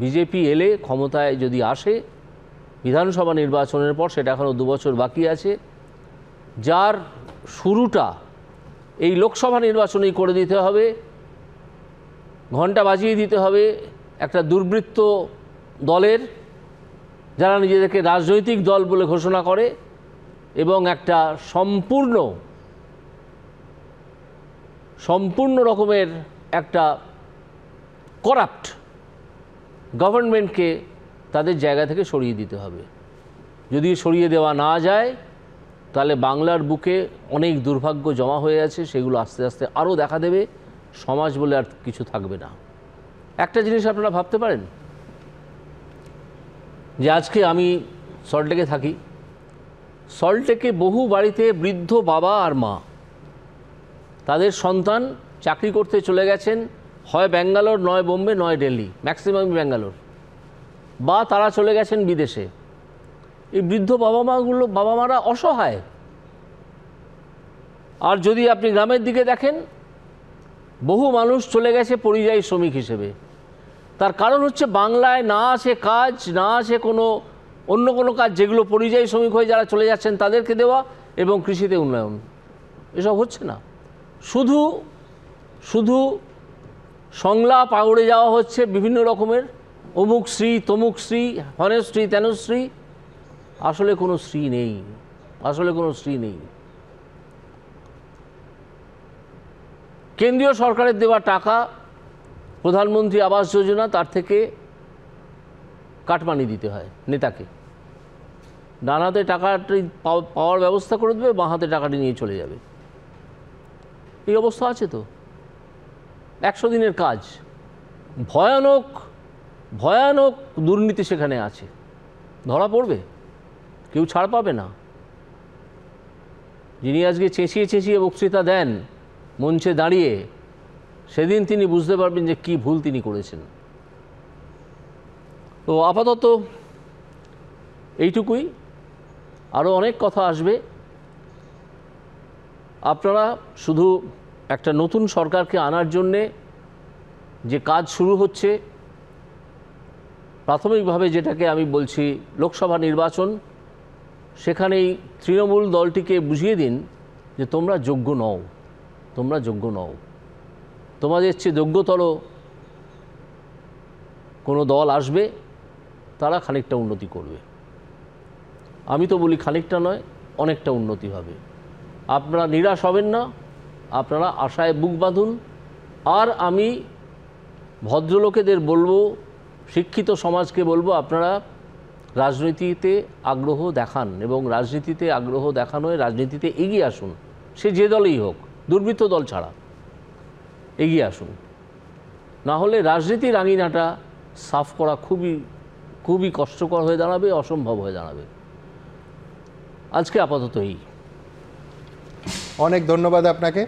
BJP এলে ক্ষমতায় যদি আসে বিধানসভা নির্বাচনের পর সেটা এখনও দুবছর বাকি আছে যার শুরুটা এই লোকসভা নির্বাচনেই করে দিতে হবে ঘন্টা বাজিয়ে দিতে হবে একটা দুর্বৃত্ত দলের যারা নিজেদেরকে রাজনৈতিক দল বলে ঘোষণা করে এবং একটা সম্পূর্ণ সম্পূর্ণ রকমের একটা করাপ্ট গভর্নমেন্টকে তাদের জায়গা থেকে সরিয়ে দিতে হবে যদি সরিয়ে দেওয়া না যায় তাহলে বাংলার বুকে অনেক দুর্ভাগ্য জমা হয়ে আছে সেগুলো আস্তে আস্তে আরও দেখা দেবে সমাজ বলে আর কিছু থাকবে না একটা জিনিস আপনারা ভাবতে পারেন যে আজকে আমি সল্টলেকে থাকি সল্টলেকে বহু বাড়িতে বৃদ্ধ বাবা আর মা তাদের সন্তান চাকরি করতে চলে গেছেন হয় ব্যাঙ্গালোর নয় বোম্বে নয় দিল্লি ম্যাক্সিমাম ব্যাঙ্গালোর বা তারা চলে গেছেন বিদেশে এই বৃদ্ধ বাবা মাগুলো বাবা মারা অসহায় আর যদি আপনি গ্রামের দিকে দেখেন বহু মানুষ চলে গেছে পরিযায়ী শ্রমিক হিসেবে তার কারণ হচ্ছে বাংলায় না আছে কাজ না আছে কোনো অন্য কোনো কাজ যেগুলো পরিযায়ী শ্রমিক হয়ে যারা চলে যাচ্ছেন তাদেরকে দেওয়া এবং কৃষিতে উন্নয়ন এসব হচ্ছে না শুধু শুধু সংলাপ আউড়ে যাওয়া হচ্ছে বিভিন্ন রকমের অমুক শ্রী তমুক শ্রী হনেশ্রী তেনশ্রী আসলে কোনো শ্রী নেই আসলে কোনো শ্রী নেই কেন্দ্রীয় সরকারের দেওয়া টাকা প্রধানমন্ত্রী আবাস যোজনা তার থেকে কাটমানি দিতে হয় নেতাকে ডান হাতে টাকাটি পাওয়ার ব্যবস্থা করে দেবে বাঁ হাতে টাকাটি নিয়ে চলে যাবে এই অবস্থা আছে তো একশো দিনের কাজ ভয়ানক ভয়ানক দুর্নীতি সেখানে আছে ধরা পড়বে কেউ ছাড় পাবে না যিনি আজকে চেঁচিয়ে চেঁচিয়ে বক্তৃতা দেন মঞ্চে দাঁড়িয়ে সেদিন তিনি বুঝতে পারবেন যে কি ভুল তিনি করেছেন তো আপাতত এইটুকুই আরও অনেক কথা আসবে আপনারা শুধু একটা নতুন সরকারকে আনার জন্যে যে কাজ শুরু হচ্ছে প্রাথমিকভাবে যেটাকে আমি বলছি লোকসভা নির্বাচন সেখানেই তৃণমূল দলটিকে বুঝিয়ে দিন যে তোমরা যোগ্য নও তোমরা যোগ্য নও তোমাদের চেয়ে যোগ্যতর কোনো দল আসবে তারা খানিকটা উন্নতি করবে আমি তো বলি খানিকটা নয় অনেকটা উন্নতি হবে আপনারা নিরাশ হবেন না আপনারা আশায় বুক বাঁধুন আর আমি ভদ্রলোকেদের বলবো শিক্ষিত সমাজকে বলবো আপনারা রাজনীতিতে আগ্রহ দেখান এবং রাজনীতিতে আগ্রহ দেখানোয় রাজনীতিতে এগিয়ে আসুন সে যে দলেই হোক দুর্বৃত্ত দল ছাড়া এগিয়ে আসুন না হলে রাজনীতির আঙিনাটা সাফ করা খুবই খুবই কষ্টকর হয়ে দাঁড়াবে অসম্ভব হয়ে দাঁড়াবে আজকে আপাতত এই অনেক ধন্যবাদ আপনাকে